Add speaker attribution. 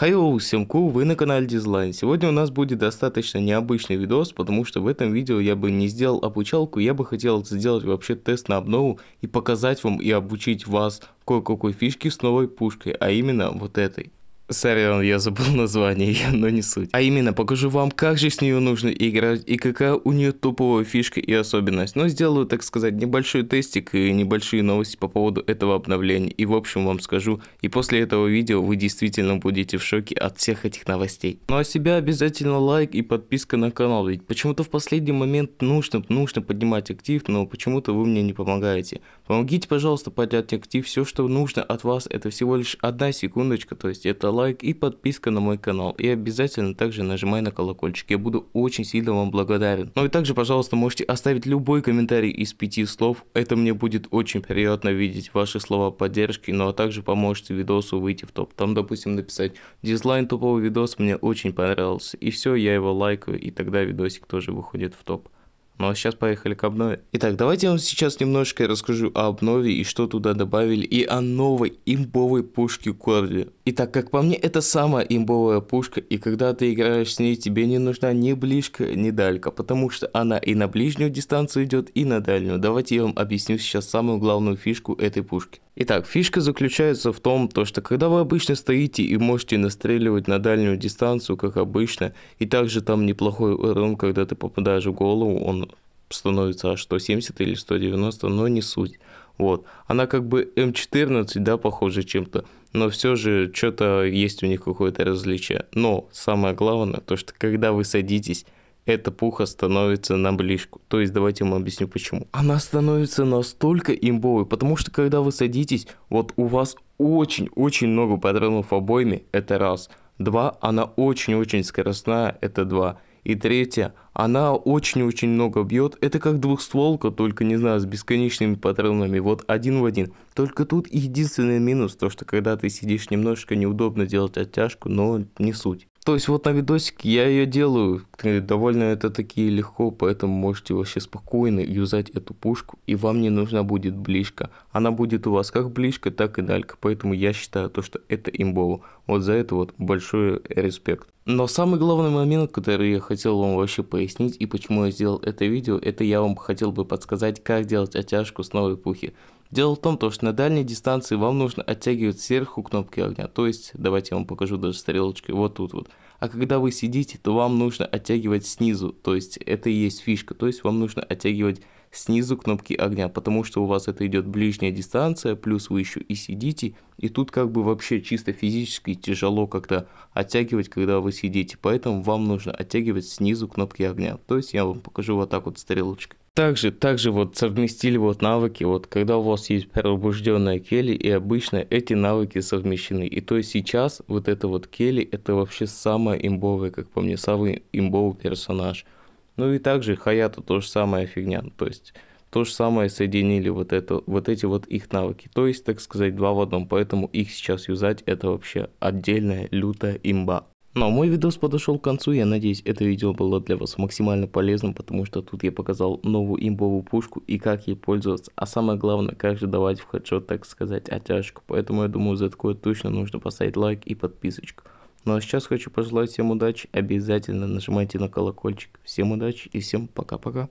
Speaker 1: Хайлоу, всем ку, вы на канале Дизлайн. Сегодня у нас будет достаточно необычный видос, потому что в этом видео я бы не сделал обучалку, я бы хотел сделать вообще тест на обнову и показать вам и обучить вас кое-какой фишке с новой пушкой, а именно вот этой. Сорян, я забыл название, но не суть. А именно, покажу вам, как же с нее нужно играть и какая у нее топовая фишка и особенность. Но ну, сделаю, так сказать, небольшой тестик и небольшие новости по поводу этого обновления. И в общем вам скажу, и после этого видео вы действительно будете в шоке от всех этих новостей. Ну а себя обязательно лайк и подписка на канал, ведь почему-то в последний момент нужно, нужно поднимать актив, но почему-то вы мне не помогаете. Помогите, пожалуйста, поднять актив, все что нужно от вас, это всего лишь одна секундочка, то есть это лайк лайк и подписка на мой канал. И обязательно также нажимай на колокольчик, я буду очень сильно вам благодарен. Ну и также, пожалуйста, можете оставить любой комментарий из пяти слов, это мне будет очень приятно видеть ваши слова поддержки, ну а также поможете видосу выйти в топ. Там, допустим, написать дизлайн тупого видос мне очень понравился, и все, я его лайкаю, и тогда видосик тоже выходит в топ. Ну а сейчас поехали к обнове. Итак, давайте я вам сейчас немножко расскажу о обнове и что туда добавили, и о новой имбовой пушке Корди. И так как по мне, это самая имбовая пушка, и когда ты играешь с ней, тебе не нужна ни ближка, ни далька, потому что она и на ближнюю дистанцию идет, и на дальнюю. Давайте я вам объясню сейчас самую главную фишку этой пушки. Итак, фишка заключается в том, то, что когда вы обычно стоите и можете настреливать на дальнюю дистанцию, как обычно, и также там неплохой урон, когда ты попадаешь в голову, он становится аж 170 или 190, но не суть. Вот. Она как бы М14, эм да, похожа чем-то, но все же что-то есть у них какое-то различие. Но самое главное, то что когда вы садитесь, эта пуха становится на ближку. То есть давайте я вам объясню почему. Она становится настолько имбовой, потому что когда вы садитесь, вот у вас очень-очень много патронов обойме. это раз. Два, она очень-очень скоростная, это два. И третье, она очень-очень много бьет. Это как двухстволка, только, не знаю, с бесконечными патронами. Вот один в один. Только тут единственный минус, то что когда ты сидишь немножко неудобно делать оттяжку, но не суть. То есть вот на видосике я ее делаю довольно это такие легко, поэтому можете вообще спокойно юзать эту пушку, и вам не нужна будет ближка. Она будет у вас как ближка, так и далька, поэтому я считаю то, что это имбово. Вот за это вот большой респект. Но самый главный момент, который я хотел вам вообще пояснить и почему я сделал это видео, это я вам хотел бы подсказать, как делать оттяжку с новой пухи. Дело в том, то, что на дальней дистанции вам нужно оттягивать сверху кнопки огня, то есть, давайте я вам покажу даже стрелочкой, вот тут вот. А когда вы сидите, то вам нужно оттягивать снизу, то есть это и есть фишка, то есть вам нужно оттягивать снизу кнопки огня, потому что у вас это идет ближняя дистанция, плюс вы еще и сидите, и тут как бы вообще чисто физически тяжело как-то оттягивать, когда вы сидите, поэтому вам нужно оттягивать снизу кнопки огня. То есть я вам покажу вот так вот стрелочкой. Также, также вот совместили вот навыки, вот когда у вас есть пробужденная кели, и обычно эти навыки совмещены. И то есть сейчас вот это вот кели, это вообще самая имбовая, как по мне, самый имбовый персонаж. Ну и также Хаято то же самое фигня. То есть то же самое соединили вот, это, вот эти вот их навыки. То есть, так сказать, два в одном, поэтому их сейчас юзать это вообще отдельная лютая имба. Но мой видос подошел к концу, я надеюсь это видео было для вас максимально полезным, потому что тут я показал новую имбовую пушку и как ей пользоваться, а самое главное, как же давать в хедшот, так сказать, оттяжку. Поэтому я думаю за такое точно нужно поставить лайк и подписочку. Ну а сейчас хочу пожелать всем удачи. Обязательно нажимайте на колокольчик. Всем удачи и всем пока-пока.